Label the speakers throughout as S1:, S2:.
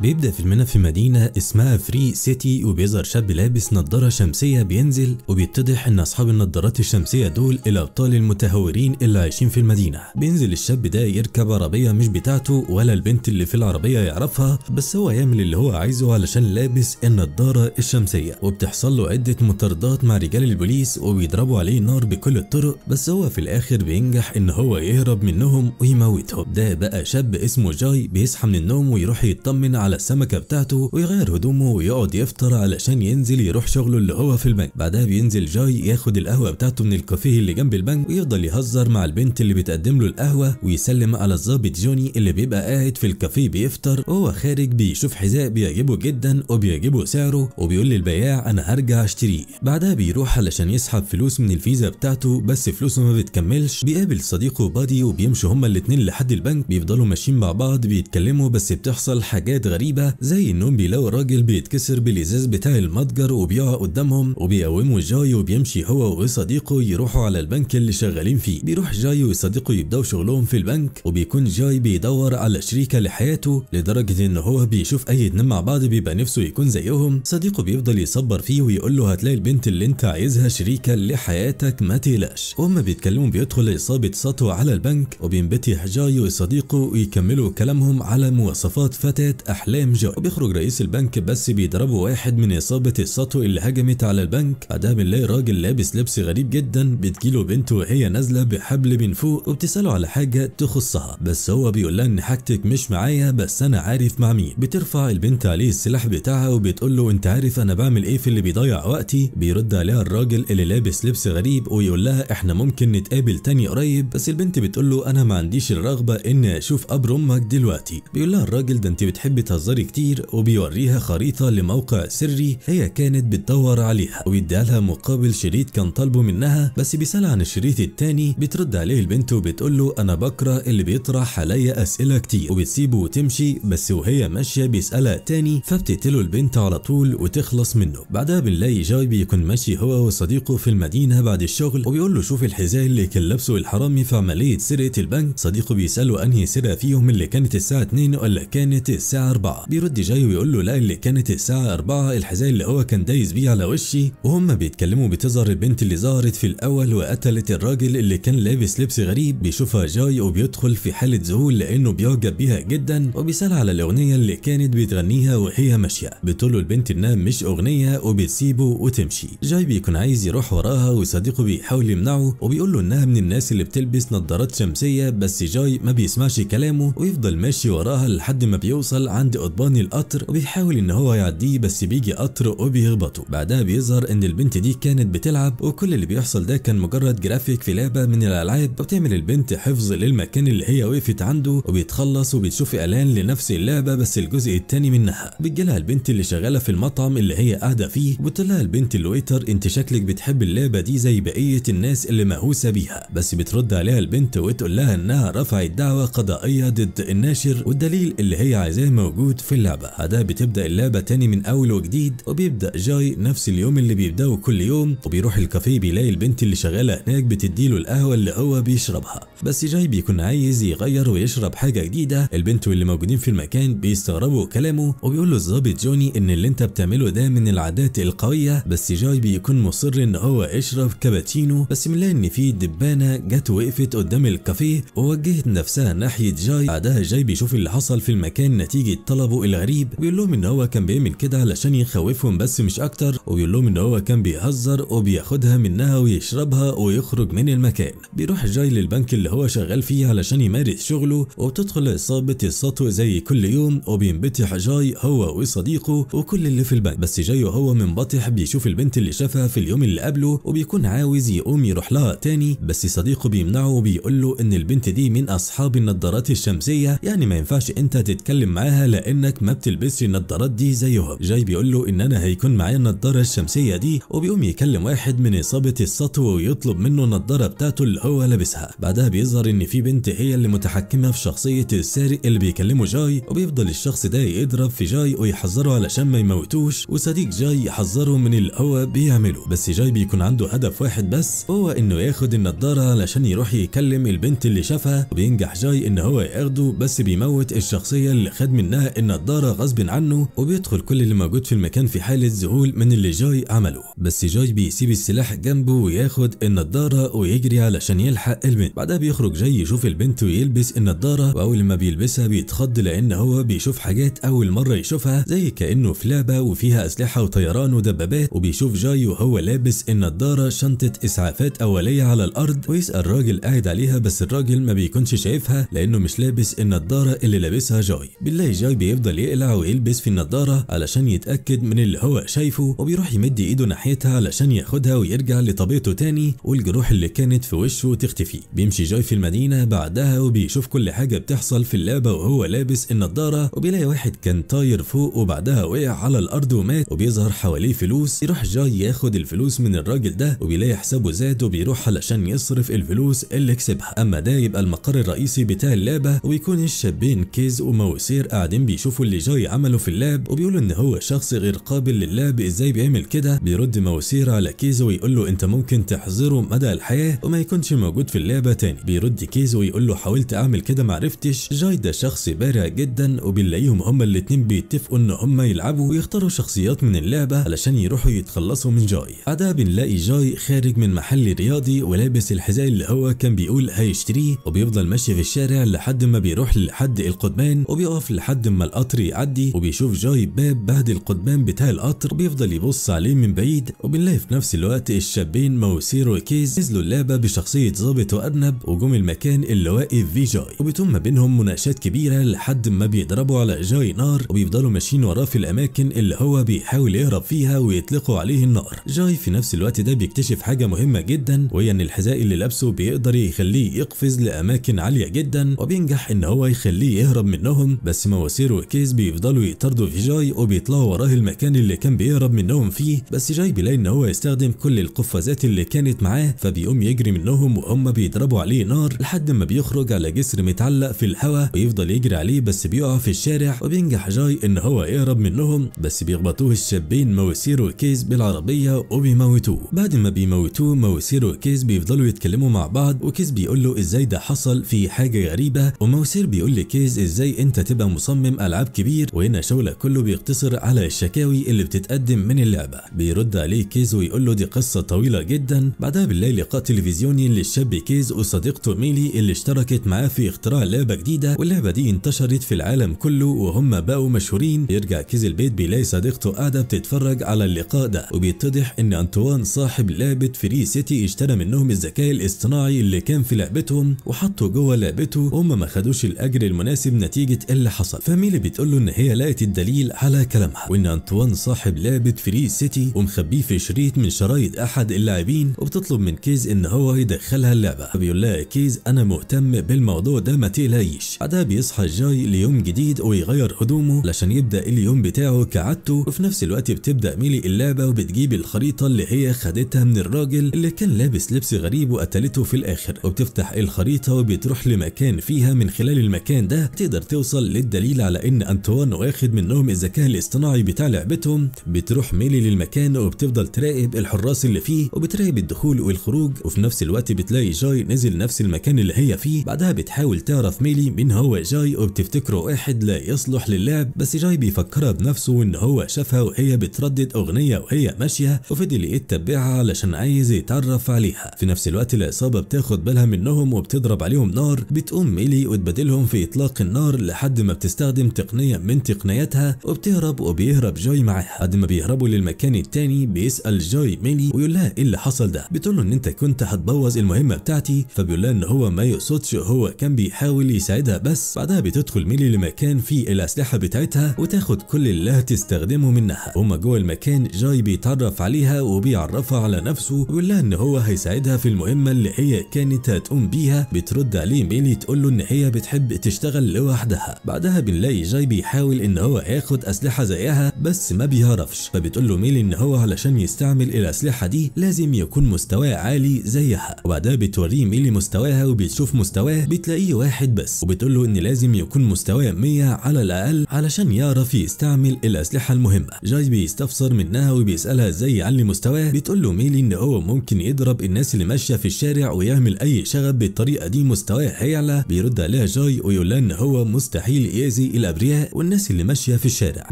S1: بيبدأ فيلمنا في مدينة اسمها فري سيتي وبيظهر شاب لابس نظارة شمسية بينزل وبيتضح ان اصحاب النظارات الشمسية دول الابطال المتهورين اللي عايشين في المدينة بينزل الشاب ده يركب عربية مش بتاعته ولا البنت اللي في العربية يعرفها بس هو يعمل اللي هو عايزه علشان لابس النظارة الشمسية وبتحصل له عدة مطاردات مع رجال البوليس وبيضربوا عليه نار بكل الطرق بس هو في الاخر بينجح ان هو يهرب منهم ويموتهم ده بقى شاب اسمه جاي بيصحى من النوم ويروح يطمن على على السمكه بتاعته ويغير هدومه ويقعد يفطر علشان ينزل يروح شغله اللي هو في البنك بعدها بينزل جاي ياخد القهوه بتاعته من الكافيه اللي جنب البنك ويفضل يهزر مع البنت اللي بتقدم له القهوه ويسلم على الظابط جوني اللي بيبقى قاعد في الكافيه بيفطر وهو خارج بيشوف حذاء بيعجبه جدا وبيعجبه سعره وبيقول للبياع انا هرجع اشتريه بعدها بيروح علشان يسحب فلوس من الفيزا بتاعته بس فلوسه ما بتكملش بيقابل صديقه بادي وبيمشوا هما الاتنين لحد البنك بيفضلوا ماشيين مع بعض بيتكلموا بس بتحصل حاجات غريبة غريبه زي انهم بيلاقوا راجل بيتكسر بالازاز بتاع المتجر وبيقع قدامهم وبيقوموا جاي وبيمشي هو وصديقه يروحوا على البنك اللي شغالين فيه بيروح جاي وصديقه يبداوا شغلهم في البنك وبيكون جاي بيدور على شريكه لحياته لدرجه ان هو بيشوف اي اتنين مع بعض بيبقى نفسه يكون زيهم صديقه بيفضل يصبر فيه ويقول له هتلاقي البنت اللي انت عايزها شريكه لحياتك ما تقلقش وهما بيتكلموا بيدخل عصابه سطو على البنك وبينبتي جاي وصديقه ويكملوا كلامهم على مواصفات فتاه احلام احلام جو وبيخرج رئيس البنك بس بيضربه واحد من اصابه السطو اللي هجمت على البنك بعدها بنلاقي راجل لابس لبس غريب جدا بتجيله بنته وهي نازله بحبل من فوق وبتساله على حاجه تخصها بس هو بيقول لها ان حاجتك مش معايا بس انا عارف مع مين بترفع البنت عليه السلاح بتاعها وبتقول له انت عارف انا بعمل ايه في اللي بيضيع وقتي بيرد عليها الراجل اللي لابس لبس غريب ويقول لها احنا ممكن نتقابل تاني قريب بس البنت بتقول له انا ما عنديش الرغبه اني اشوف ابر امك دلوقتي بيقول لها الراجل ده انت بتحبي بيهزر كتير وبيوريها خريطة لموقع سري هي كانت بتدور عليها ويديها لها مقابل شريط كان طالبه منها بس بيسأل عن الشريط التاني بترد عليه البنت وبتقول له أنا بكره اللي بيطرح عليا أسئلة كتير وبتسيبه وتمشي بس وهي ماشية بيسألها تاني فبتقتله البنت على طول وتخلص منه بعدها بنلاقي جاي بيكون ماشي هو وصديقه في المدينة بعد الشغل وبيقول له شوف الحذاء اللي كان لابسه الحرامي في عملية سرقة البنك صديقه بيسأله أنهي سرقة فيهم اللي كانت الساعة 2 ولا كانت الساعة 4 4 بيرد جاي ويقول له لا اللي كانت الساعه 4 الحذاء اللي هو كان دايس بيه على وشي وهم بيتكلموا بتظهر البنت اللي ظهرت في الاول وقتلت الراجل اللي كان لابس لبس غريب بيشوفها جاي وبيدخل في حاله ذهول لانه بيعجب بيها جدا وبيسال على الاغنيه اللي كانت بتغنيها وهي ماشيه بتقول له البنت انها مش اغنيه وبتسيبه وتمشي جاي بيكون عايز يروح وراها وصديقه بيحاول يمنعه وبيقول له انها من الناس اللي بتلبس نظارات شمسيه بس جاي ما بيسمعش كلامه ويفضل ماشي وراها لحد ما بيوصل عند عند قضبان القطر وبيحاول ان هو يعديه بس بيجي قطر وبيخبطه بعدها بيظهر ان البنت دي كانت بتلعب وكل اللي بيحصل ده كان مجرد جرافيك في لعبه من الالعاب وبتعمل البنت حفظ للمكان اللي هي وقفت عنده وبيتخلص وبتشوف اعلان لنفس اللعبه بس الجزء الثاني منها بتجيلها البنت اللي شغاله في المطعم اللي هي قاعده فيه لها البنت الويتر انت شكلك بتحب اللعبه دي زي بقيه الناس اللي مهووسه بيها بس بترد عليها البنت وتقول لها انها رفعت دعوه قضائيه ضد الناشر والدليل اللي هي عايزاه موجود موجود في اللعبه بعدها بتبدا اللعبه تاني من اول وجديد وبيبدا جاي نفس اليوم اللي بيبداه كل يوم وبيروح الكافيه بيلاقي البنت اللي شغاله هناك بتديله القهوه اللي هو بيشربها بس جاي بيكون عايز يغير ويشرب حاجه جديده البنت واللي موجودين في المكان بيستغربوا كلامه وبيقول له الظابط جوني ان اللي انت بتعمله ده من العادات القويه بس جاي بيكون مصر ان هو يشرب كابتشينو بس بنلاقي ان في دبانه جت وقفت قدام الكافيه ووجهت نفسها ناحيه جاي بعدها جاي بيشوف اللي حصل في المكان نتيجه طلبوا الغريب بيقول لهم ان هو كان بيعمل كده علشان يخوفهم بس مش اكتر وبيقول لهم ان هو كان بيهزر وبياخدها منها ويشربها ويخرج من المكان بيروح جاي للبنك اللي هو شغال فيه علشان يمارس شغله وبتدخل عصابة السطو زي كل يوم وبينبطح جاي هو وصديقه وكل اللي في البنك بس جاي وهو منبطح بيشوف البنت اللي شافها في اليوم اللي قبله وبيكون عاوز يقوم يروح لها تاني بس صديقه بيمنعه وبيقول له ان البنت دي من اصحاب النظارات الشمسية يعني ما ينفعش انت تتكلم معاها لا انك ما بتلبسش النضارات دي زيهم جاي بيقول له ان انا هيكون معايا النضاره الشمسيه دي وبيقوم يكلم واحد من اصابه السطو ويطلب منه النضاره بتاعته اللي هو لابسها بعدها بيظهر ان في بنت هي اللي متحكمه في شخصيه السارق اللي بيكلمه جاي وبيفضل الشخص ده يضرب في جاي ويحذره علشان ما يموتوش وصديق جاي يحذره من اللي هو بيعمله بس جاي بيكون عنده هدف واحد بس هو انه ياخد النضاره علشان يروح يكلم البنت اللي شافها وبينجح جاي ان هو ياخده بس بيموت الشخصيه اللي خد منها النضارة ان غصب عنه وبيدخل كل اللي موجود في المكان في حالة ذهول من اللي جاي عمله بس جاي بيسيب السلاح جنبه وياخد النضارة ويجري علشان يلحق البنت بعدها بيخرج جاي يشوف البنت ويلبس النضارة واول ما بيلبسها بيتخض لان هو بيشوف حاجات اول مرة يشوفها زي كانه في لعبة وفيها اسلحة وطيران ودبابات وبيشوف جاي وهو لابس النضارة شنطة اسعافات اولية على الارض ويسأل راجل قاعد عليها بس الراجل ما بيكونش شايفها لانه مش لابس النضارة اللي لابسها جاي بنلاقي جاي بيفضل يقلع ويلبس في النضاره علشان يتاكد من اللي هو شايفه وبيروح يمد ايده ناحيتها علشان ياخدها ويرجع لطبيعته تاني والجروح اللي كانت في وشه تختفي بيمشي جاي في المدينه بعدها وبيشوف كل حاجه بتحصل في اللعبه وهو لابس النضاره وبيلاقي واحد كان طاير فوق وبعدها وقع على الارض ومات وبيظهر حواليه فلوس يروح جاي ياخد الفلوس من الراجل ده وبيلاقي حسابه زاد وبيروح علشان يصرف الفلوس اللي كسبها اما ده يبقى المقر الرئيسي بتاع اللعبه وبيكون الشابين كيز وموسير قاعدين بيشوفوا اللي جاي عمله في اللاب وبيقولوا ان هو شخص غير قابل للعب ازاي بيعمل كده بيرد مواسير على كيزو ويقول له انت ممكن تحذره مدى الحياه وما يكونش موجود في اللعبه تاني بيرد كيزو ويقول له حاولت اعمل كده معرفتش جاي ده شخص بارع جدا وبنلاقيهم هما الاثنين بيتفقوا ان هما يلعبوا ويختاروا شخصيات من اللعبه علشان يروحوا يتخلصوا من جاي بعدها بنلاقي جاي خارج من محل رياضي ولابس الحذاء اللي هو كان بيقول هيشتريه وبيفضل ماشي في الشارع لحد ما بيروح لحد القدمان وبيقف لحد ما لما القطر يعدي وبيشوف جاي باب بعد القضبان بتاع القطر وبيفضل يبص عليه من بعيد وبنلاقي في نفس الوقت الشابين موسير وكيز نزلوا اللعبه بشخصيه ظابط وارنب وجم المكان اللي واقف فيه جاي وبتقوم ما بينهم مناقشات كبيره لحد ما بيضربوا على جاي نار وبيفضلوا ماشيين وراه في الاماكن اللي هو بيحاول يهرب فيها ويطلقوا عليه النار جاي في نفس الوقت ده بيكتشف حاجه مهمه جدا وهي ان الحذاء اللي لابسه بيقدر يخليه يقفز لاماكن عاليه جدا وبينجح ان هو يخليه يهرب منهم بس مواسير سير وكيز بيفضلوا يطاردوا في جاي وبيطلعوا وراه المكان اللي كان بيهرب منهم فيه بس جاي بيلاقي ان هو يستخدم كل القفازات اللي كانت معاه فبيقوم يجري منهم وهم بيضربوا عليه نار لحد ما بيخرج على جسر متعلق في الهواء ويفضل يجري عليه بس بيقع في الشارع وبينجح جاي ان هو يهرب منهم بس بيخبطوه الشابين موسير وكيز بالعربيه وبيموتوه بعد ما بيموتوه موسير وكيز بيفضلوا يتكلموا مع بعض وكيز بيقول له ازاي ده حصل في حاجه غريبه وموسير بيقول لكيز ازاي انت تبقى مصمم بيستخدم ألعاب كبير وهنا شولة كله بيقتصر على الشكاوي اللي بتتقدم من اللعبة بيرد عليه كيز ويقول له دي قصة طويلة جدا بعدها بالليل لقاء تلفزيوني للشاب كيز وصديقته ميلي اللي اشتركت معاه في اختراع لعبة جديدة واللعبة دي انتشرت في العالم كله وهم بقوا مشهورين يرجع كيز البيت بيلاقي صديقته قاعدة بتتفرج على اللقاء ده وبيتضح ان انطوان صاحب لعبة فري سيتي اشترى منهم الذكاء الاصطناعي اللي كان في لعبتهم وحطه جوه لعبته وهم ما خدوش الاجر المناسب نتيجة اللي حصل فمن العميلة بتقول له إن هي لقت الدليل على كلامها وإن أنطوان صاحب لعبة فري سيتي ومخبيه في شريط من شرايط أحد اللاعبين وبتطلب من كيز إن هو يدخلها اللعبة فبيقول لها كيز أنا مهتم بالموضوع ده ما تقلقيش بعدها بيصحى جاي ليوم جديد ويغير هدومه علشان يبدأ اليوم بتاعه كعادته وفي نفس الوقت بتبدأ ميلي اللعبة وبتجيب الخريطة اللي هي خدتها من الراجل اللي كان لابس لبس غريب وقتلته في الآخر وبتفتح الخريطة وبتروح لمكان فيها من خلال المكان ده تقدر توصل للدليل على ان انطوان واخد منهم الذكاء الاصطناعي بتاع لعبتهم بتروح ميلي للمكان وبتفضل تراقب الحراس اللي فيه وبتراقب الدخول والخروج وفي نفس الوقت بتلاقي جاي نزل نفس المكان اللي هي فيه بعدها بتحاول تعرف ميلي مين هو جاي وبتفتكره واحد لا يصلح للعب بس جاي بيفكرها بنفسه ان هو شافها وهي بتردد اغنيه وهي ماشيه وفضل يتبعها علشان عايز يتعرف عليها في نفس الوقت العصابه بتاخد بالها منهم وبتضرب عليهم نار بتقوم ميلي وتبادلهم في اطلاق النار لحد ما بتستخدم بتستخدم تقنية من تقنياتها وبتهرب وبيهرب جوي معاها بعد ما بيهربوا للمكان التاني بيسأل جوي ميلي ويقول لها ايه اللي حصل ده بتقول له ان انت كنت هتبوظ المهمة بتاعتي فبيقول لها ان هو ما يقصدش هو كان بيحاول يساعدها بس بعدها بتدخل ميلي لمكان فيه الأسلحة بتاعتها وتاخد كل اللي هتستخدمه منها هما جوه المكان جاي بيتعرف عليها وبيعرفها على نفسه ويقول لها ان هو هيساعدها في المهمة اللي هي كانت هتقوم بيها بترد عليه ميلي تقول له ان هي بتحب تشتغل لوحدها بعدها بنلاقي بيلاقي جاي بيحاول ان هو ياخد اسلحه زيها بس ما بيعرفش فبتقول له ميلي ان هو علشان يستعمل الاسلحه دي لازم يكون مستواه عالي زيها وبعدها بتوريه ميلي مستواها وبتشوف مستواه بتلاقيه واحد بس وبتقول له ان لازم يكون مستواه 100 على الاقل علشان يعرف يستعمل الاسلحه المهمه جاي بيستفسر منها وبيسالها ازاي يعلي مستواه بتقول له ميلي ان هو ممكن يضرب الناس اللي ماشيه في الشارع ويعمل اي شغب بالطريقه دي مستواه هيعلى بيرد عليها جاي ويقول لها ان هو مستحيل يأذي الابرياء والناس اللي ماشيه في الشارع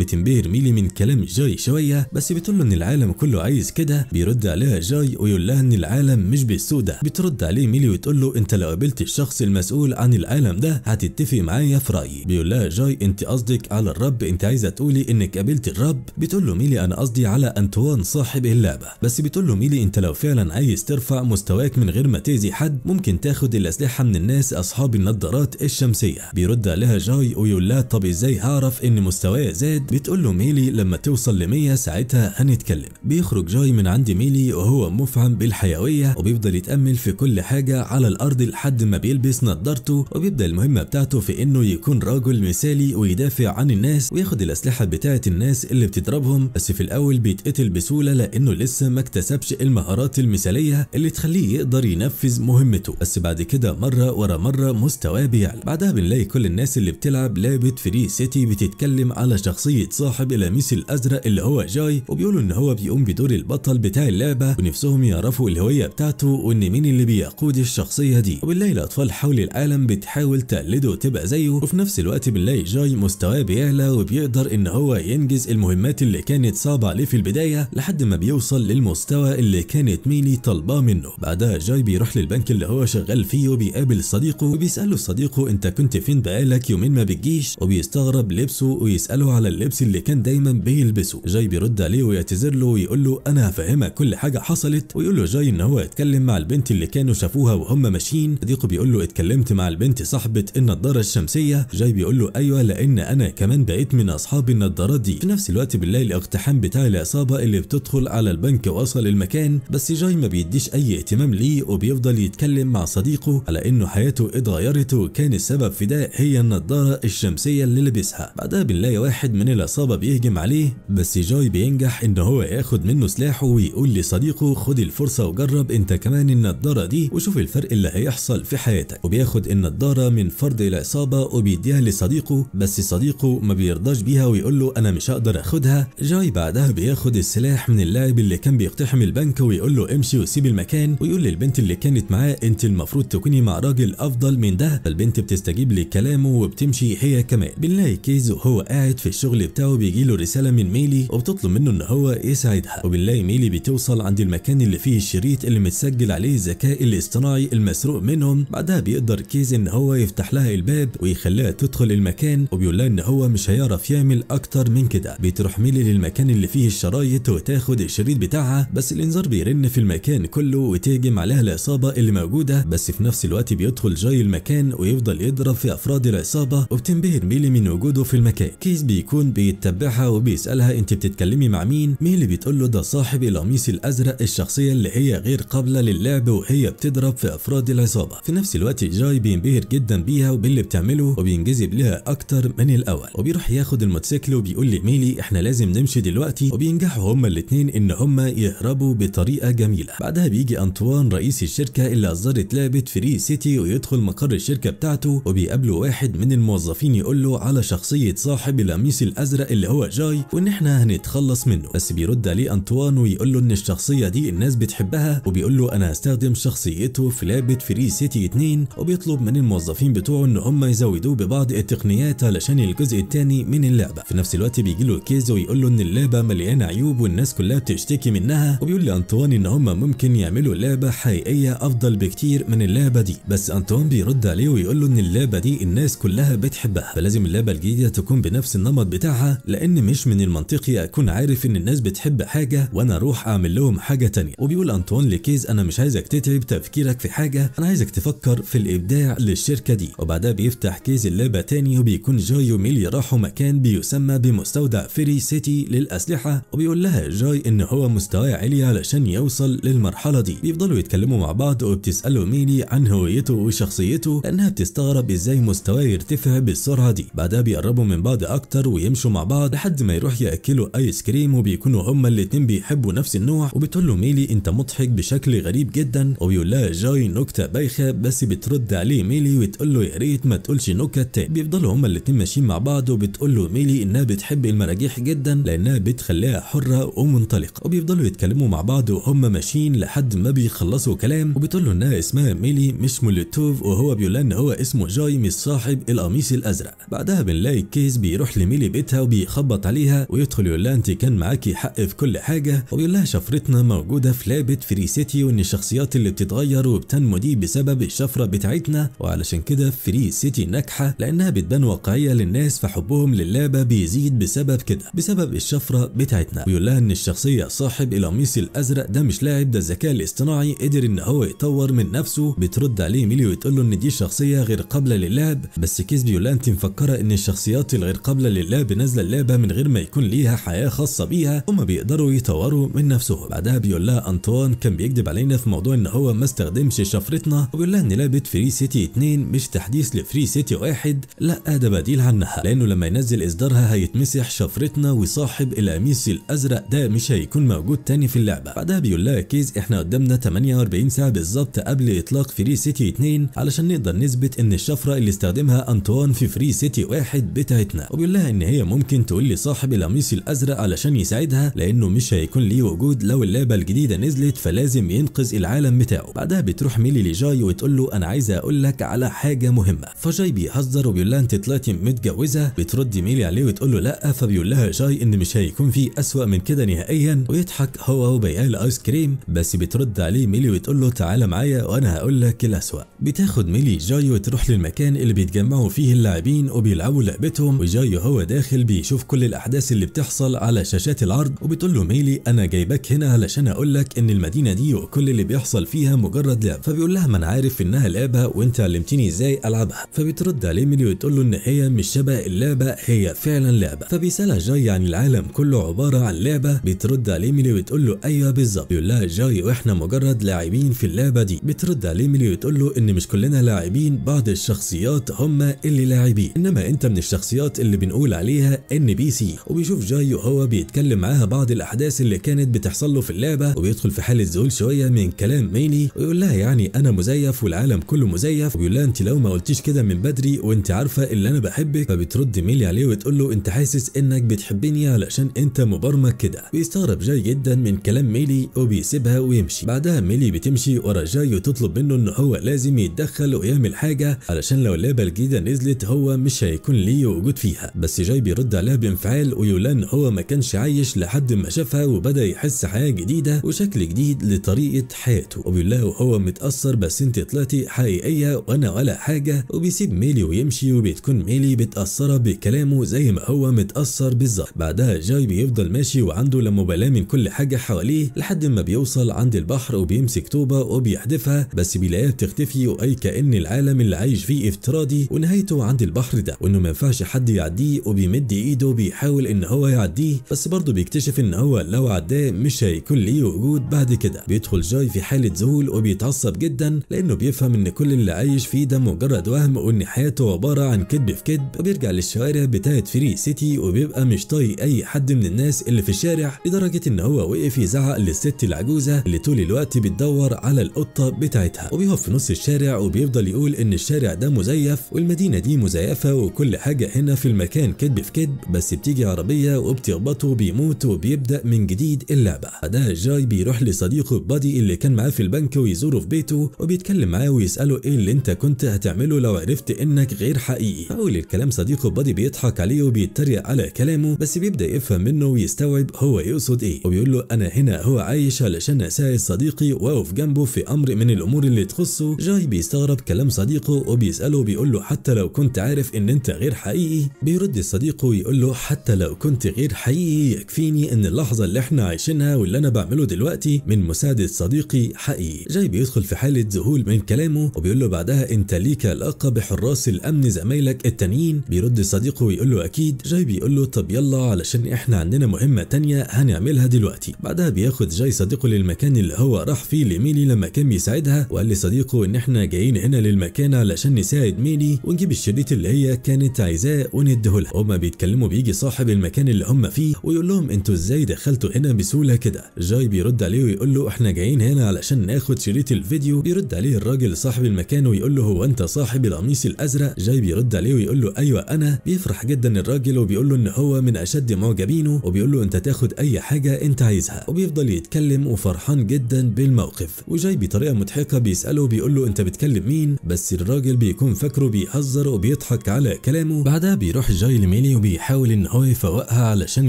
S1: بتنبهر ميلي من كلام جاي شويه بس بتقول له ان العالم كله عايز كده بيرد عليها جاي ويقول لها ان العالم مش بالسوده بترد عليه ميلي وتقول له انت لو قابلت الشخص المسؤول عن العالم ده هتتفق معايا في رايي بيقول لها جاي انت قصدك على الرب انت عايزه تقولي انك قابلت الرب بتقول له ميلي انا قصدي على انطوان صاحب اللعبه بس بتقول له ميلي انت لو فعلا عايز ترفع مستواك من غير ما تاذي حد ممكن تاخد الاسلحه من الناس اصحاب النظارات الشمسيه بيرد عليها جاي ويقول لها طب ازاي هعرف ان مستواه زاد بتقول له ميلي لما توصل ل 100 ساعتها هنتكلم بيخرج جاي من عند ميلي وهو مفعم بالحيويه وبيفضل يتامل في كل حاجه على الارض لحد ما بيلبس نظارته وبيبدا المهمه بتاعته في انه يكون راجل مثالي ويدافع عن الناس وياخد الاسلحه بتاعه الناس اللي بتضربهم بس في الاول بيتقتل بسهوله لانه لسه ما اكتسبش المهارات المثاليه اللي تخليه يقدر ينفذ مهمته بس بعد كده مره ورا مره مستواه بيعلى بعدها بنلاقي كل الناس اللي بتلعب لعبه فري سيتي بتتكلم على شخصية صاحب القميص الأزرق اللي هو جاي وبيقولوا إن هو بيقوم بدور البطل بتاع اللعبة ونفسهم يعرفوا الهوية بتاعته وإن مين اللي بيقود الشخصية دي وبنلاقي الأطفال حول العالم بتحاول تقلده وتبقى زيه وفي نفس الوقت بنلاقي جاي مستواه بيعلى وبيقدر إن هو ينجز المهمات اللي كانت صعبة عليه في البداية لحد ما بيوصل للمستوى اللي كانت ميلي طالباه منه بعدها جاي بيروح للبنك اللي هو شغال فيه وبيقابل صديقه وبيسأله صديقه أنت كنت فين بقالك يومين ما بتجيش وبيستغرب لبسه ويسأله على اللبس اللي كان دايما بيلبسه جاي بيرد عليه ويعتذر له ويقول له أنا هفهمك كل حاجة حصلت ويقول له جاي إن هو يتكلم مع البنت اللي كانوا شافوها وهم ماشيين صديقه بيقول له اتكلمت مع البنت صاحبة النضارة الشمسية جاي بيقول له أيوة لأن أنا كمان بقيت من أصحاب النضارات دي في نفس الوقت بالله الاقتحام بتاع العصابة اللي بتدخل على البنك وصل المكان بس جاي ما بيديش أي اهتمام ليه وبيفضل يتكلم مع صديقه على إنه حياته اتغيرت وكان السبب في ده هي النضارة الشمسية الشخصية اللي لبسها بعدها بنلاقي واحد من العصابة بيهجم عليه بس جاي بينجح ان هو ياخد منه سلاحه ويقول لصديقه خد الفرصة وجرب انت كمان النضارة دي وشوف الفرق اللي هيحصل في حياتك وبياخد النضارة من فرد العصابة وبيديها لصديقه بس صديقه ما بيرضاش بيها ويقول له انا مش هقدر اخدها جاي بعدها بياخد السلاح من اللاعب اللي كان بيقتحم البنك ويقول له امشي وسيب المكان ويقول للبنت اللي كانت معاه انت المفروض تكوني مع راجل افضل من ده فالبنت بتستجيب لكلامه وبتمشي هي كمان بنلاقي بالله كيزو هو قاعد في الشغل بتاعه بيجي له رساله من ميلي وبتطلب منه ان هو يساعدها وبالله ميلي بتوصل عند المكان اللي فيه الشريط اللي متسجل عليه الذكاء الاصطناعي المسروق منهم بعدها بيقدر كيز ان هو يفتح لها الباب ويخليها تدخل المكان وبيقول لها ان هو مش هيعرف يعمل اكتر من كده بتروح ميلي للمكان اللي فيه الشرايط وتاخد الشريط بتاعها بس الانذار بيرن في المكان كله وتهجم عليها العصابه اللي موجوده بس في نفس الوقت بيدخل جاي المكان ويفضل يضرب في افراد العصابه وبتنبهر ميلي قليل من وجوده في المكان كيس بيكون بيتبعها وبيسالها انت بتتكلمي مع مين مين اللي بتقول له ده صاحب القميص الازرق الشخصيه اللي هي غير قابله للعب وهي بتضرب في افراد العصابه في نفس الوقت جاي بينبهر جدا بيها وباللي بتعمله وبينجذب لها اكتر من الاول وبيروح ياخد الموتوسيكل وبيقول لميلي احنا لازم نمشي دلوقتي وبينجحوا هما الاثنين ان هما يهربوا بطريقه جميله بعدها بيجي انطوان رئيس الشركه اللي اصدرت لعبه فري سيتي ويدخل مقر الشركه بتاعته وبيقابله واحد من الموظفين يقول له كله على شخصية صاحب القميص الأزرق اللي هو جاي وإن إحنا هنتخلص منه بس بيرد عليه أنطوان ويقول له إن الشخصية دي الناس بتحبها وبيقول له أنا هستخدم شخصيته في لعبة فري سيتي 2 وبيطلب من الموظفين بتوعه إن هم يزودوه ببعض التقنيات علشان الجزء الثاني من اللعبة في نفس الوقت بيجي له كيزو ويقول له إن اللعبة مليانة عيوب والناس كلها بتشتكي منها وبيقول لأنطوان إن هم ممكن يعملوا لعبة حقيقية أفضل بكتير من اللعبة دي بس أنطوان بيرد عليه ويقول له إن اللعبة دي الناس كلها بتحبها فلازم لازم اللعبة الجديدة تكون بنفس النمط بتاعها لأن مش من المنطقي أكون عارف إن الناس بتحب حاجة وأنا أروح أعمل لهم حاجة تانية وبيقول أنطوان لكيز أنا مش عايزك تتعب تفكيرك في حاجة أنا عايزك تفكر في الإبداع للشركة دي وبعدها بيفتح كيز اللعبة تاني وبيكون جاي وميلي راحوا مكان بيسمى بمستودع فري سيتي للأسلحة وبيقول لها جاي إن هو مستواه عالي علشان يوصل للمرحلة دي بيفضلوا يتكلموا مع بعض وبتسأله ميلي عن هويته وشخصيته لأنها بتستغرب إزاي مستواه يرتفع بالسرعة دي بعدها بيقربوا من بعض اكتر ويمشوا مع بعض لحد ما يروح ياكلوا ايس كريم وبيكونوا هما الاتنين بيحبوا نفس النوع وبتقول له ميلي انت مضحك بشكل غريب جدا وبيقول لها جاي نكته بايخه بس بترد عليه ميلي وتقول له يا ريت ما تقولش نكت بيفضلوا هما الاتنين ماشيين مع بعض وبتقول له ميلي انها بتحب المراجيح جدا لانها بتخليها حره ومنطلقه وبيفضلوا يتكلموا مع بعض وهم ماشيين لحد ما بيخلصوا كلام وبتقول له انها اسمها ميلي مش مولوتوف وهو بيقول لها ان هو اسمه جاي مش صاحب القميص الازرق بعدها بنلاقي الكيس بيروح لميلي بيتها وبيخبط عليها ويدخل يقول لها انت كان معاكي حق في كل حاجه ويقول لها شفرتنا موجوده في لعبه سيتي وان الشخصيات اللي بتتغير وبتنمو دي بسبب الشفره بتاعتنا وعلشان كده فري سيتي ناجحه لانها بتبان واقعيه للناس فحبهم للعبه بيزيد بسبب كده بسبب الشفره بتاعتنا ويقول لها ان الشخصيه صاحب القميص الازرق ده مش لاعب ده الذكاء الاصطناعي قدر ان هو يطور من نفسه بترد عليه ميلي وتقول له ان دي شخصيه غير قابله للعب بس كيس بيقول لها انت مفكرة ان الشخصيات الغير قابله للعب نازله اللعبه من غير ما يكون ليها حياه خاصه بيها هما بيقدروا يطوروا من نفسهم بعدها بيقول لها انطوان كان بيكذب علينا في موضوع ان هو ما استخدمش شفرتنا وبيقول لها ان لعبه فري سيتي 2 مش تحديث لفري سيتي 1 لا ده بديل عنها لانه لما ينزل اصدارها هيتمسح شفرتنا وصاحب القميص الازرق ده مش هيكون موجود تاني في اللعبه بعدها بيقول لها كيز احنا قدامنا 48 ساعه بالظبط قبل اطلاق فري سيتي 2 علشان نقدر نثبت ان الشفره اللي استخدمها انطوان في فري سيتي نسيتي واحد بتاعتنا وبيقول لها ان هي ممكن تقول لي صاحب القميص الازرق علشان يساعدها لانه مش هيكون ليه وجود لو اللعبه الجديده نزلت فلازم ينقذ العالم بتاعه بعدها بتروح ميلي لجاي وتقول له انا عايزه اقول لك على حاجه مهمه فجاي بيهزر وبيقول لها انت طلعتي متجوزه بترد ميلي عليه وتقول له لا فبيقول لها جاي ان مش هيكون في اسوأ من كده نهائيا ويضحك هو وبيقال ايس كريم بس بترد عليه ميلي وتقول له تعالى معايا وانا هقول لك الاسوأ بتاخد ميلي جاي وتروح للمكان اللي بيتجمعوا فيه اللاعبين وبيلعبوا بيلعبوا لعبتهم وجاي هو داخل بيشوف كل الاحداث اللي بتحصل على شاشات العرض وبتقول له ميلي انا جايبك هنا علشان اقول لك ان المدينه دي وكل اللي بيحصل فيها مجرد لعب فبيقول لها ما انا عارف انها لعبه وانت علمتني ازاي العبها فبترد عليه ميلي وتقول له ان هي مش شبه اللعبه هي فعلا لعبه فبيسالها جاي عن العالم كله عباره عن لعبه بترد عليه ميلي وتقول له ايوه بالظبط بيقول لها جاي واحنا مجرد لاعبين في اللعبه دي بترد عليه ميلي وتقول له ان مش كلنا لاعبين بعض الشخصيات هم اللي لاعبين بينما انت من الشخصيات اللي بنقول عليها ان بي سي وبيشوف جاي وهو بيتكلم معاها بعض الاحداث اللي كانت بتحصل له في اللعبه وبيدخل في حاله ذهول شويه من كلام ميني ويقول لها يعني انا مزيف والعالم كله مزيف وبيقول لها انت لو ما قلتيش كده من بدري وانت عارفه اللي انا بحبك فبترد ميلي عليه وتقول له انت حاسس انك بتحبني علشان انت مبرمج كده بيستغرب جاي جدا من كلام ميلي وبيسيبها ويمشي بعدها ميلي بتمشي ورا جاي وتطلب منه ان هو لازم يتدخل ويعمل حاجه علشان لو اللعبه الجديده نزلت هو مش مش هيكون ليه وجود فيها بس جاي بيرد عليها بانفعال ويولان هو ما كانش عايش لحد ما شافها وبدا يحس حياه جديده وشكل جديد لطريقه حياته وبيقول لها وهو متاثر بس انت طلعتي حقيقيه وانا ولا حاجه وبيسيب ميلي ويمشي وبتكون ميلي متاثره بكلامه زي ما هو متاثر بالظبط بعدها جاي بيفضل ماشي وعنده لمبالاة من كل حاجه حواليه لحد ما بيوصل عند البحر وبيمسك طوبه وبيحدفها بس بيلاقيها بتختفي واي كان العالم اللي عايش فيه افتراضي ونهايته عند البحر ده وانه ما ينفعش حد يعديه وبيمد ايده وبيحاول ان هو يعديه بس برضه بيكتشف ان هو لو عداه مش هيكون ليه وجود بعد كده بيدخل جاي في حاله ذهول وبيتعصب جدا لانه بيفهم ان كل اللي عايش فيه ده مجرد وهم وان حياته عباره عن كذب في كذب وبيرجع للشوارع بتاعت فري سيتي وبيبقى مش طايق اي حد من الناس اللي في الشارع لدرجه ان هو وقف يزعق للست العجوزه اللي طول الوقت بتدور على القطه بتاعتها وبيقف في نص الشارع وبيفضل يقول ان الشارع ده مزيف والمدينه دي مزيفه وكل حاجة هنا في المكان كدب في كدب بس بتيجي عربية وبتخبطه بيموت وبيبدأ من جديد اللعبة بعدها جاي بيروح لصديقه بادي اللي كان معاه في البنك ويزوره في بيته وبيتكلم معاه ويسأله ايه اللي انت كنت هتعمله لو عرفت انك غير حقيقي أول الكلام صديقه بادي بيضحك عليه وبيتريق على كلامه بس بيبدأ يفهم منه ويستوعب هو يقصد ايه وبيقول له انا هنا هو عايش علشان اساعد صديقي واقف جنبه في امر من الامور اللي تخصه جاي بيستغرب كلام صديقه وبيسأله بيقول له حتى لو كنت عارف ان ان انت غير حقيقي بيرد الصديق ويقول له حتى لو كنت غير حقيقي يكفيني ان اللحظه اللي احنا عايشينها واللي انا بعمله دلوقتي من مساعده صديقي حقيقي جاي بيدخل في حاله ذهول من كلامه وبيقول له بعدها انت ليك علاقه بحراس الامن زمايلك التانيين بيرد صديقه ويقول له اكيد جاي بيقول له طب يلا علشان احنا عندنا مهمه تانية هنعملها دلوقتي بعدها بياخد جاي صديقه للمكان اللي هو راح فيه لميلي لما كان بيساعدها وقال لصديقه ان احنا جايين هنا للمكان علشان نساعد ميلي ونجيب الشريط اللي هي العربيه كانت عايزاه ان هما بيتكلموا بيجي صاحب المكان اللي هما فيه ويقول لهم انتوا ازاي دخلتوا هنا بسهوله كده جاي بيرد عليه ويقول له احنا جايين هنا علشان ناخد شريط الفيديو بيرد عليه الراجل صاحب المكان ويقول له هو انت صاحب القميص الازرق جاي بيرد عليه ويقول له ايوه انا بيفرح جدا الراجل وبيقول له ان هو من اشد معجبينه وبيقول له انت تاخد اي حاجه انت عايزها وبيفضل يتكلم وفرحان جدا بالموقف وجاي بطريقه مضحكه بيساله بيقول له انت بتكلم مين بس الراجل بيكون فاكره بيهزر وبيضحك على كلامه بعدها بيروح جاي لميلي وبيحاول ان هو يفوقها علشان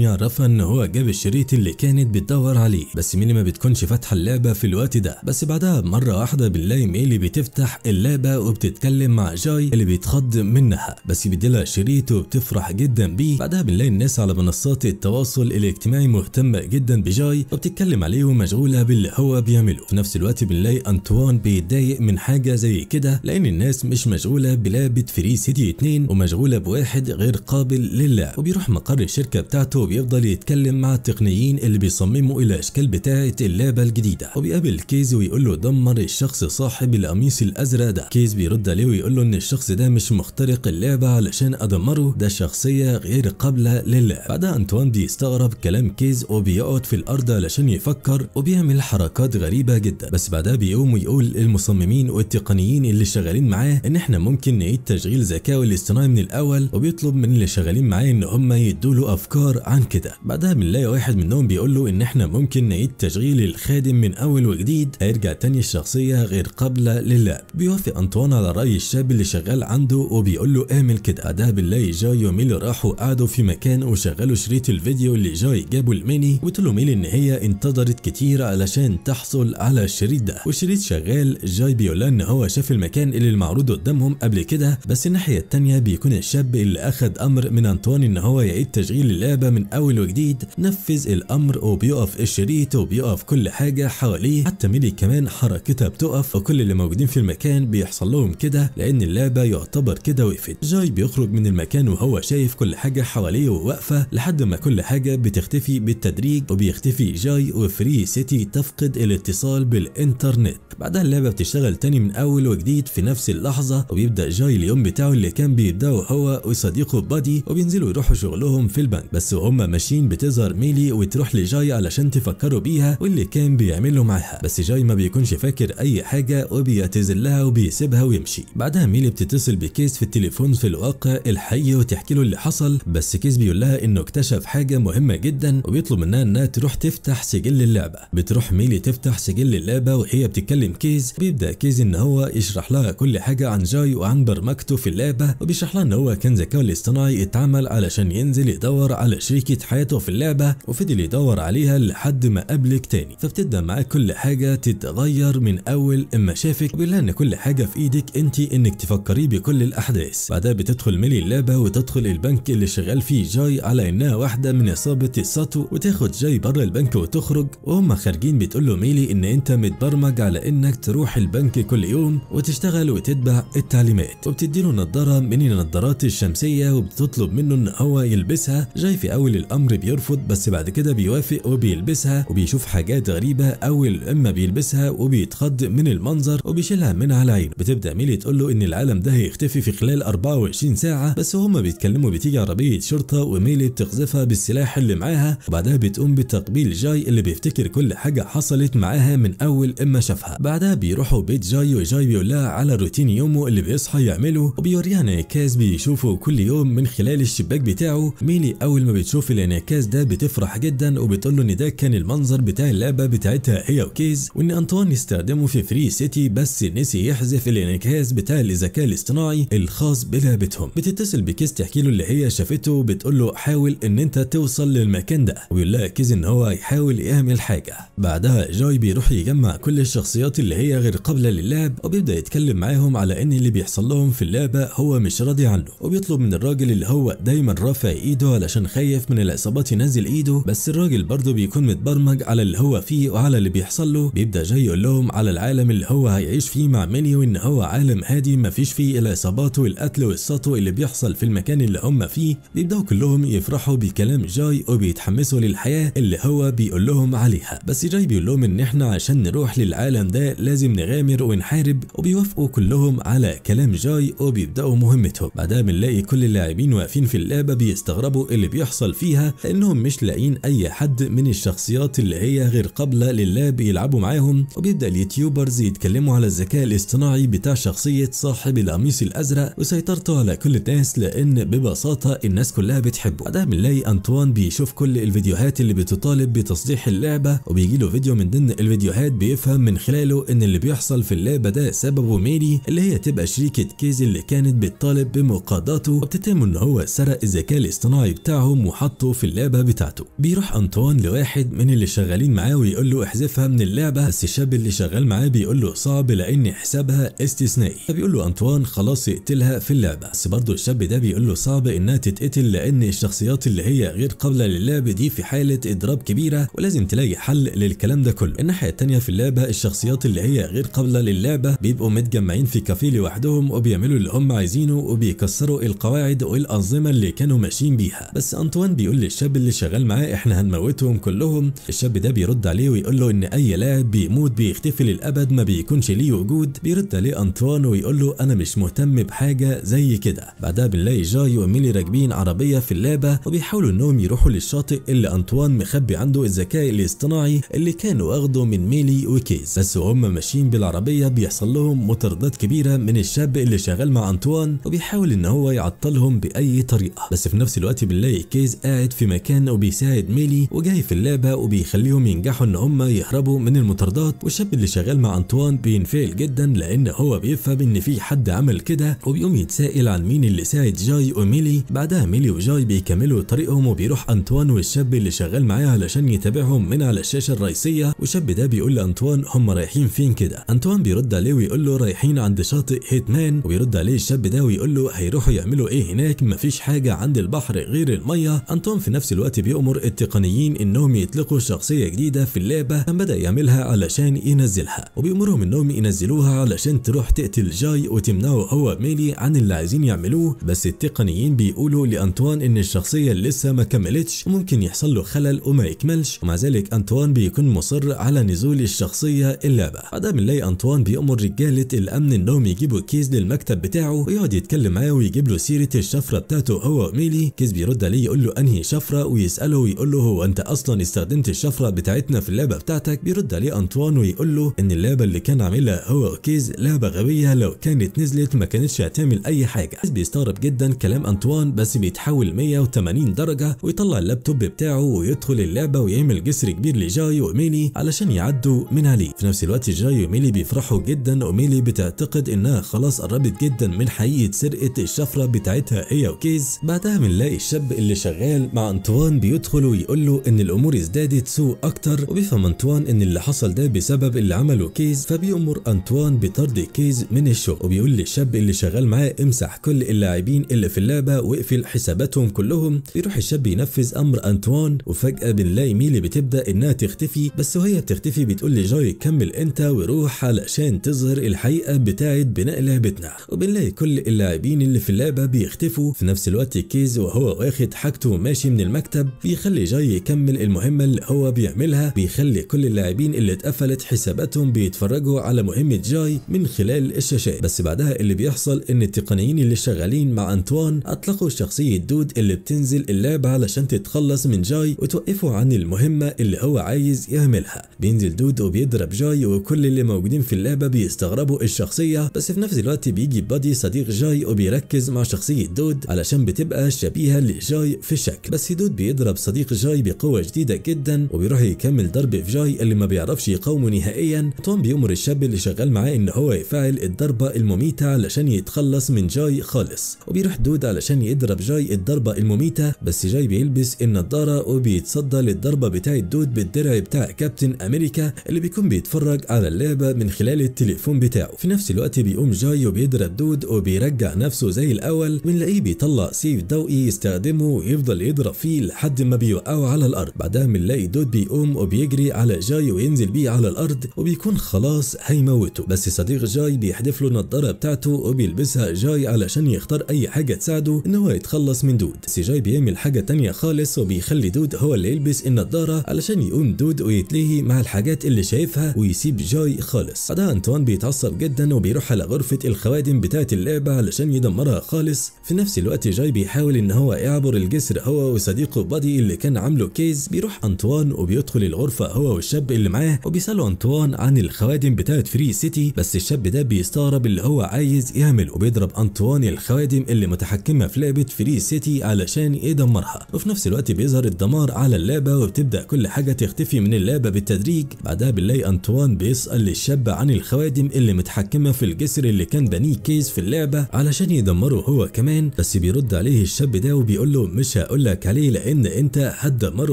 S1: يعرفها ان هو جاب الشريط اللي كانت بتدور عليه بس ميلي ما بتكونش فاتحه اللعبه في الوقت ده بس بعدها مره واحده بنلاقي ميلي بتفتح اللعبه وبتتكلم مع جاي اللي بيتخض منها بس بيديلها شريط وبتفرح جدا بيه بعدها بنلاقي الناس على منصات التواصل الاجتماعي مهتمه جدا بجاي وبتتكلم عليه ومشغوله باللي هو بيعمله في نفس الوقت بنلاقي انطوان بيتضايق من حاجه زي كده لان الناس مش مشغوله بلعبه فري سيتي 2 ملايين ومشغولة بواحد غير قابل لله وبيروح مقر الشركة بتاعته وبيفضل يتكلم مع التقنيين اللي بيصمموا الاشكال بتاعة اللعبة الجديدة وبيقابل كيز ويقول له دمر الشخص صاحب القميص الازرق ده كيز بيرد عليه ويقول له ان الشخص ده مش مخترق اللعبة علشان ادمره ده شخصية غير قابلة لله بعدها انطوان بيستغرب كلام كيز وبيقعد في الارض علشان يفكر وبيعمل حركات غريبة جدا بس بعدها بيقوم ويقول للمصممين والتقنيين اللي شغالين معاه ان احنا ممكن نعيد تشغيل ذكاء الاصطناعي اصطناعي من الاول وبيطلب من اللي شغالين معاه ان هم يدوا له افكار عن كده بعدها بنلاقي واحد منهم بيقول له ان احنا ممكن نعيد تشغيل الخادم من اول وجديد هيرجع تاني الشخصيه غير قابله للعب بيوافق انطوان على راي الشاب اللي شغال عنده وبيقول له اعمل كده بعدها بنلاقي جاي وميلي راحوا قعدوا في مكان وشغلوا شريط الفيديو اللي جاي جابه لميني وتقول له ميلي ان هي انتظرت كتير علشان تحصل على الشريط ده والشريط شغال جاي بيقول ان هو شاف المكان اللي المعروض قدامهم قبل كده بس الناحيه التانيه بيكون الشاب اللي أخد أمر من أنطوان إن هو يعيد تشغيل اللعبة من أول وجديد نفذ الأمر وبيقف الشريط وبيقف كل حاجة حواليه حتى ميلي كمان حركتها بتقف وكل اللي موجودين في المكان بيحصل لهم كده لأن اللعبة يعتبر كده وقفت جاي بيخرج من المكان وهو شايف كل حاجة حواليه وواقفة لحد ما كل حاجة بتختفي بالتدريج وبيختفي جاي وفري سيتي تفقد الاتصال بالإنترنت بعدها اللعبة بتشتغل تاني من أول وجديد في نفس اللحظة وبيبدأ جاي اليوم بتاعه اللي كان بي بيبداوا هو وصديقه بادي وبينزلوا يروحوا شغلهم في البنك بس وهم ماشيين بتظهر ميلي وتروح لجاي علشان تفكروا بيها واللي كان بيعمله معاها بس جاي ما بيكونش فاكر اي حاجه وبيعتذر لها وبيسيبها ويمشي بعدها ميلي بتتصل بكيس في التليفون في الواقع الحقيقي وتحكي له اللي حصل بس كيس بيقول لها انه اكتشف حاجه مهمه جدا وبيطلب منها انها تروح تفتح سجل اللعبه بتروح ميلي تفتح سجل اللعبه وهي بتتكلم كيز بيبدا كيز ان هو يشرح لها كل حاجه عن جاي وعن برمجته في اللعبه وبيشرح بيشرح لنا ان هو كان ذكاء الاصطناعي اتعمل علشان ينزل يدور على شريكة حياته في اللعبة وفضل يدور عليها لحد ما قابلك تاني فبتبدا معاه كل حاجة تتغير من اول اما شافك بيقول ان كل حاجة في ايدك انت انك تفكريه بكل الاحداث بعدها بتدخل ميلي اللعبة وتدخل البنك اللي شغال فيه جاي على انها واحدة من عصابة الساتو وتاخد جاي بره البنك وتخرج وهم خارجين بتقول له ميلي ان انت متبرمج على انك تروح البنك كل يوم وتشتغل وتتبع التعليمات وبتديله نظارة من النظارات الشمسية وبتطلب منه ان هو يلبسها جاي في اول الامر بيرفض بس بعد كده بيوافق وبيلبسها وبيشوف حاجات غريبة اول اما بيلبسها وبيتخض من المنظر وبيشيلها من على عينه بتبدأ ميلي تقول له ان العالم ده هيختفي في خلال 24 ساعة بس هما بيتكلموا بتيجي عربية شرطة وميلي بتقذفها بالسلاح اللي معاها وبعدها بتقوم بتقبيل جاي اللي بيفتكر كل حاجة حصلت معاها من اول اما شافها بعدها بيروحوا بيت جاي وجاي بيقول لها على روتين يومه اللي بيصحى يعمله وبيوريها ان الانعكاس بيشوفه كل يوم من خلال الشباك بتاعه ميلي اول ما بتشوف الانعكاس ده بتفرح جدا وبتقول له ان ده كان المنظر بتاع اللعبه بتاعتها هي وكيز وان انطوان استخدمه في فري سيتي بس نسي يحذف الانعكاس بتاع الذكاء الاصطناعي الخاص بلعبتهم بتتصل بكيز تحكي له اللي هي شافته وبتقول له حاول ان انت توصل للمكان ده ويقول لها كيز ان هو يحاول يعمل حاجه بعدها جاي بيروح يجمع كل الشخصيات اللي هي غير قابله للعب وبيبدا يتكلم معاهم على ان اللي بيحصل لهم في اللعبه هو مش مش راضي عنه وبيطلب من الراجل اللي هو دايما رافع ايده علشان خايف من العصابات ينزل ايده بس الراجل برضه بيكون متبرمج على اللي هو فيه وعلى اللي بيحصل له بيبدا جاي يقول لهم على العالم اللي هو هيعيش فيه مع ميني وان هو عالم هادي مفيش فيه العصابات والقتل والسطو اللي بيحصل في المكان اللي هم فيه بيبداوا كلهم يفرحوا بكلام جاي وبيتحمسوا للحياه اللي هو بيقول لهم عليها بس جاي بيقول لهم ان احنا عشان نروح للعالم ده لازم نغامر ونحارب وبيوافقوا كلهم على كلام جاي وبيبداوا مهمة لعبتهم بعدها بنلاقي كل اللاعبين واقفين في اللعبه بيستغربوا اللي بيحصل فيها لانهم مش لاقيين اي حد من الشخصيات اللي هي غير قابله للعب يلعبوا معاهم وبيبدا اليوتيوبرز يتكلموا على الذكاء الاصطناعي بتاع شخصيه صاحب القميص الازرق وسيطرته على كل الناس لان ببساطه الناس كلها بتحبه بعدها بنلاقي انطوان بيشوف كل الفيديوهات اللي بتطالب بتصليح اللعبه وبيجي له فيديو من ضمن الفيديوهات بيفهم من خلاله ان اللي بيحصل في اللعبه ده سببه ميري اللي هي تبقى شريكه كيزي اللي كانت بتطالب الغالب بمقاضاته وبتتم ان هو سرق الذكاء الاصطناعي بتاعهم وحطه في اللعبه بتاعته بيروح انطوان لواحد من اللي شغالين معاه ويقول له احذفها من اللعبه بس الشاب اللي شغال معاه بيقول له صعب لان حسابها استثنائي فبيقول له انطوان خلاص يقتلها في اللعبه بس برضه الشاب ده بيقول له صعب انها تتقتل لان الشخصيات اللي هي غير قابله للعب دي في حاله اضراب كبيره ولازم تلاقي حل للكلام ده كله الناحيه الثانيه في اللعبه الشخصيات اللي هي غير قابله للعبه بيبقوا متجمعين في كافيه لوحدهم وبيعملوا اللي هم عايزينه وبيكسروا القواعد والانظمه اللي كانوا ماشيين بيها بس انطوان بيقول للشاب اللي شغال معاه احنا هنموتهم كلهم الشاب ده بيرد عليه ويقول له ان اي لاعب بيموت بيختفي للابد ما بيكونش ليه وجود بيرد عليه انطوان ويقول له انا مش مهتم بحاجه زي كده بعدها بنلاقي جاي وميلي راكبين عربيه في اللعبه وبيحاولوا انهم يروحوا للشاطئ اللي انطوان مخبي عنده الذكاء الاصطناعي اللي كان واخده من ميلي وكيس بس وهم ماشيين بالعربيه بيحصل لهم مطاردات كبيره من الشاب اللي شغال مع انطوان وبي بيحاول ان هو يعطلهم باي طريقه بس في نفس الوقت بنلاقي كيز قاعد في مكانه وبيساعد ميلي وجاي في اللعبه وبيخليهم ينجحوا ان هم يهربوا من المطاردات والشاب اللي شغال مع انطوان بينفعل جدا لان هو بيفهم ان في حد عمل كده وبيقوم يتسائل عن مين اللي ساعد جاي وميلي بعدها ميلي وجاي بيكملوا طريقهم وبيروح انطوان والشاب اللي شغال معاه علشان يتابعهم من على الشاشه الرئيسيه والشاب ده بيقول لانطوان هم رايحين فين كده انطوان بيرد عليه ويقول له رايحين عند شاطئ هيتمان وبيرد عليه الشاب ده ويقول بيقول له هيروحوا يعملوا ايه هناك مفيش حاجه عند البحر غير الميه انتوم في نفس الوقت بيأمر التقنيين انهم يطلقوا شخصيه جديده في اللعبه كان بدا يعملها علشان ينزلها وبيأمرهم انهم ينزلوها علشان تروح تقتل جاي وتمنعه هو ميلي عن اللي عايزين يعملوه بس التقنيين بيقولوا لانطوان ان الشخصيه لسه ما كملتش وممكن يحصل له خلل وما يكملش ومع ذلك انطوان بيكون مصر على نزول الشخصيه اللعبه بعدها بنلاقي انطوان بيأمر رجاله الامن انهم يجيبوا الكيس للمكتب بتاعه ويقعد يتكلم يتكلم معاه ويجيب له سيره الشفره بتاعته هو وميلي كيس بيرد عليه يقول له انهي شفره ويساله ويقول له هو انت اصلا استخدمت الشفره بتاعتنا في اللعبه بتاعتك بيرد عليه انطوان ويقول له ان اللعبه اللي كان عاملها هو كيز لعبه غبيه لو كانت نزلت ما كانتش هتعمل اي حاجه كيز بيستغرب جدا كلام انطوان بس بيتحول 180 درجه ويطلع اللابتوب بتاعه ويدخل اللعبه ويعمل جسر كبير لجاي وميلي علشان يعدوا من عليه في نفس الوقت جاي وميلي بيفرحوا جدا وميلي بتعتقد انها خلاص قربت جدا من حقيقه سرقة الشفرة بتاعتها هي وكيز بعدها بنلاقي الشاب اللي شغال مع انطوان بيدخل ويقول له ان الامور ازدادت سوء اكتر وبيفهم انطوان ان اللي حصل ده بسبب اللي عمله كيز فبيأمر انطوان بطرد كيز من الشغل وبيقول للشاب اللي شغال معاه امسح كل اللاعبين اللي في اللعبة واقفل حساباتهم كلهم بيروح الشاب ينفذ امر انطوان وفجأة بنلاقي ميلي بتبدأ انها تختفي بس وهي بتختفي بتقول لجاي كمل انت وروح علشان تظهر الحقيقة بتاعت بناء لعبتنا وبنلاقي كل اللاعبين اللاعبين اللي في اللعبه بيختفوا في نفس الوقت كيز وهو واخد حاجته وماشي من المكتب بيخلي جاي يكمل المهمه اللي هو بيعملها بيخلي كل اللاعبين اللي اتقفلت حساباتهم بيتفرجوا على مهمه جاي من خلال الشاشات بس بعدها اللي بيحصل ان التقنيين اللي شغالين مع انطوان اطلقوا شخصيه دود اللي بتنزل اللعبه علشان تتخلص من جاي وتوقفه عن المهمه اللي هو عايز يعملها بينزل دود وبيضرب جاي وكل اللي موجودين في اللعبه بيستغربوا الشخصيه بس في نفس الوقت بيجي بادي صديق جاي جاي وبيركز مع شخصية دود علشان بتبقى شبيهة لجاي في الشكل بس دود بيضرب صديق جاي بقوة جديدة جدا وبيروح يكمل ضرب في جاي اللي ما بيعرفش يقاومه نهائيا توم بيأمر الشاب اللي شغال معاه ان هو يفعل الضربة المميتة علشان يتخلص من جاي خالص وبيروح دود علشان يضرب جاي الضربة المميتة بس جاي بيلبس النضارة وبيتصدى للضربة بتاعة دود بالدرع بتاع كابتن امريكا اللي بيكون بيتفرج على اللعبة من خلال التليفون بتاعه في نفس الوقت بيقوم جاي وبيضرب دود وبيرجع نفسه زي الاول بنلاقيه بيطلع سيف ضوئي يستخدمه ويفضل يضرب فيه لحد ما بيوقعه على الارض بعدها بنلاقي دود بيقوم وبيجري على جاي وينزل بيه على الارض وبيكون خلاص هيموته بس صديق جاي بيحدف له النضاره بتاعته وبيلبسها جاي علشان يختار اي حاجه تساعده ان هو يتخلص من دود بس جاي بيعمل حاجه تانية خالص وبيخلي دود هو اللي يلبس النضاره علشان يقوم دود ويتلهي مع الحاجات اللي شايفها ويسيب جاي خالص بعدها انطوان بيتعصب جدا وبيروح على غرفه الخوادم بتاعه اللعبه علشان عشان يدمرها خالص في نفس الوقت جاي بيحاول ان هو يعبر الجسر هو وصديقه بادي اللي كان عامله كيز بيروح انطوان وبيدخل الغرفه هو والشاب اللي معاه وبيسالوا انطوان عن الخوادم بتاعه فري سيتي بس الشاب ده بيستغرب اللي هو عايز يعمل وبيضرب انطوان الخوادم اللي متحكمه في لعبه فري سيتي علشان يدمرها وفي نفس الوقت بيظهر الدمار على اللعبه وبتبدا كل حاجه تختفي من اللعبه بالتدريج بعدها بنلاقي انطوان بيسال الشاب عن الخوادم اللي متحكمه في الجسر اللي كان بنيه كيز في اللعبه على علشان يدمره هو كمان بس بيرد عليه الشاب ده وبيقول له مش هقول لك عليه لان انت هتدمره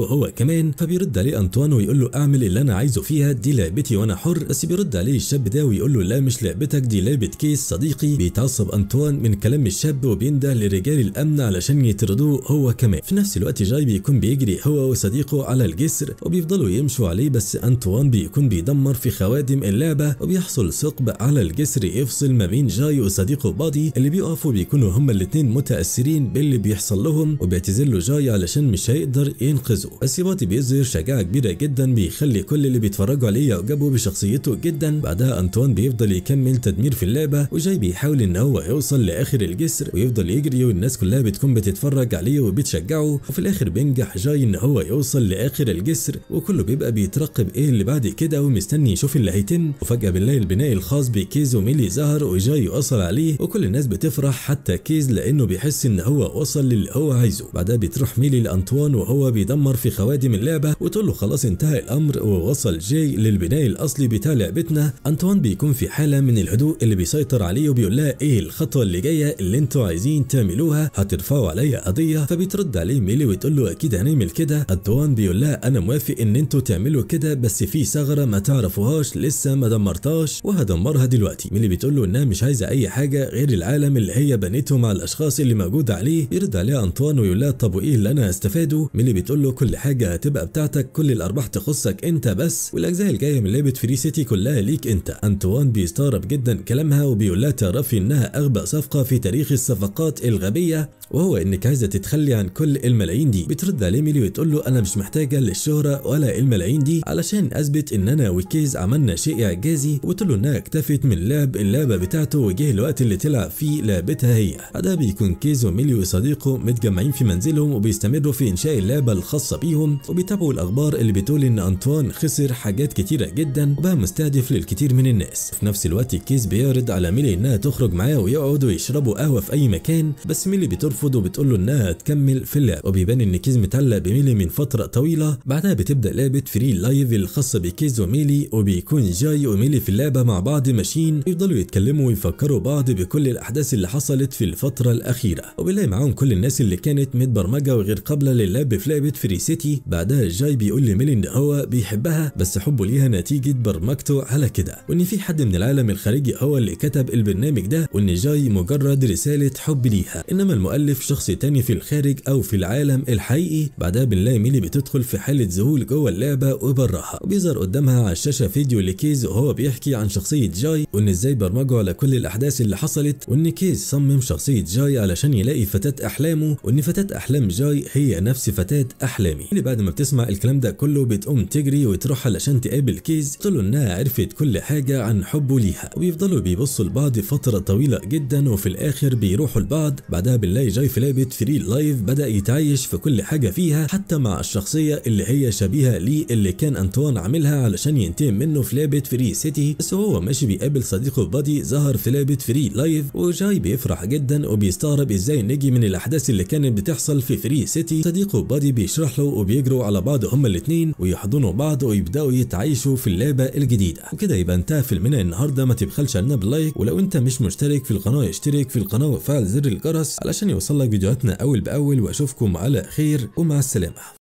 S1: هو كمان فبيرد عليه انطوان ويقول له اعمل اللي انا عايزه فيها دي لعبتي وانا حر بس بيرد عليه الشاب ده ويقول له لا مش لعبتك دي لعبه كيس صديقي بيتعصب انطوان من كلام الشاب وبينده لرجال الامن علشان يطردوه هو كمان في نفس الوقت جاي بيكون بيجري هو وصديقه على الجسر وبيفضلوا يمشوا عليه بس انطوان بيكون بيدمر في خوادم اللعبه وبيحصل ثقب على الجسر يفصل ما بين جاي وصديقه بادي اللي اللي بيقفوا بيكونوا هما الاتنين متأثرين باللي بيحصل لهم وبيعتزلوا جاي علشان مش هيقدر ينقذه بس ياباطي بيظهر شجاعة كبيرة جدا بيخلي كل اللي بيتفرجوا عليه يعجبوا بشخصيته جدا بعدها أنطوان بيفضل يكمل تدمير في اللعبة وجاي بيحاول إن هو يوصل لآخر الجسر ويفضل يجري والناس كلها بتكون بتتفرج عليه وبتشجعه وفي الآخر بينجح جاي إن هو يوصل لآخر الجسر وكله بيبقى بيترقب إيه اللي بعد كده ومستني يشوف اللي هيتم وفجأة بنلاقي البناء الخاص بكيزو ميلي ظهر وجاي يؤثر عليه وكل الناس بتفرح حتى كيز لانه بيحس ان هو وصل للي هو عايزه بعدها بتروح ميلي لانطوان وهو بيدمر في خوادم اللعبه وتقول له خلاص انتهى الامر ووصل جاي للبناء الاصلي بتاع لعبتنا انطوان بيكون في حاله من الهدوء اللي بيسيطر عليه وبيقول لها ايه الخطوه اللي جايه اللي انتوا عايزين تعملوها هترفعوا عليا قضيه فبترد عليه ميلي وتقول له اكيد هنعمل كده انطوان بيقول لها انا موافق ان انتوا تعملوا كده بس في ثغره ما تعرفوهاش لسه ما دمرتهاش وهدمرها دلوقتي ميلي بتقول له انها مش عايزه اي حاجه غير العالم العالم اللي هي بنيته مع الاشخاص اللي موجود عليه يرد عليها انطوان ويقول لها طب وايه اللي انا هستفاده ميلي بتقول له كل حاجه هتبقى بتاعتك كل الارباح تخصك انت بس والاجزاء الجايه من لعبه فري سيتي كلها ليك انت انطوان بيستغرب جدا كلامها وبيقول لها تعرفي انها اغبى صفقه في تاريخ الصفقات الغبيه وهو انك عايزه تتخلي عن كل الملايين دي بترد عليه ميلي وتقول له انا مش محتاجه للشهره ولا الملايين دي علشان اثبت ان انا وكيز عملنا شيء اعجازي وتقول له انها اكتفت من لعب اللعبه بتاعته وجه الوقت اللي تلعب فيه لعبتها هي هذا بيكون كيزو ميليو وصديقه متجمعين في منزلهم وبيستمروا في انشاء اللعبه الخاصه بيهم وبيتابعوا الاخبار اللي بتقول ان انطوان خسر حاجات كتيره جدا وبقى مستهدف للكثير من الناس في نفس الوقت كيز بيعرض على ميلي انها تخرج معاه ويقعدوا يشربوا قهوه في اي مكان بس ميلي بترفض وبتقول له انها هتكمل في اللعب وبيبان ان كيز متعلق بميلي من فتره طويله بعدها بتبدا لعبه فري لايف الخاصه بكيز وميلي وبيكون جاي وميلي في اللعبه مع بعض ماشيين يفضلوا يتكلموا ويفكروا بعض بكل الاحداث الأحداث اللي حصلت في الفترة الأخيرة وبنلاقي معاهم كل الناس اللي كانت متبرمجة وغير قابلة للعب في لعبة فري سيتي بعدها جاي بيقول لميلي إن هو بيحبها بس حبه ليها نتيجة برمجته على كده وإن في حد من العالم الخارجي هو اللي كتب البرنامج ده وإن جاي مجرد رسالة حب ليها إنما المؤلف شخص تاني في الخارج أو في العالم الحقيقي بعدها بنلاقي ميلي بتدخل في حالة ذهول جوه اللعبة وبراها وبيظهر قدامها على الشاشة فيديو لكيز وهو بيحكي عن شخصية جاي وإن إزاي برمجه على كل الأحداث اللي حصلت وإن ان كيج صمم شخصية جاي علشان يلاقي فتاة احلامه وان فتاة احلام جاي هي نفس فتاة احلامي اللي يعني بعد ما بتسمع الكلام ده كله بتقوم تجري وتروح علشان تقابل كيز تقول انها عرفت كل حاجة عن حبه ليها ويفضلوا بيبصوا لبعض فترة طويلة جدا وفي الاخر بيروحوا لبعض بعدها بنلاقي جاي في لعبة فري لايف بدأ يتعايش في كل حاجة فيها حتى مع الشخصية اللي هي شبيهة ليه اللي كان انطوان عاملها علشان ينتقم منه في لعبة فري سيتي بس وهو ماشي بيقابل صديقه بادي ظهر في لعبة فري لايف شاي بيفرح جدا وبيستغرب ازاي نجي من الاحداث اللي كانت بتحصل في 3 سيتي صديقه بادي بيشرح له وبيجروا على بعض هما الاثنين ويحضنوا بعض ويبداوا يتعايشوا في اللعبه الجديده وكده يبقى انتهى فيلمنا النهارده ما تبخلش علينا باللايك ولو انت مش مشترك في القناه اشترك في القناه وفعل زر الجرس علشان يوصلك فيديوهاتنا اول باول واشوفكم على خير ومع السلامه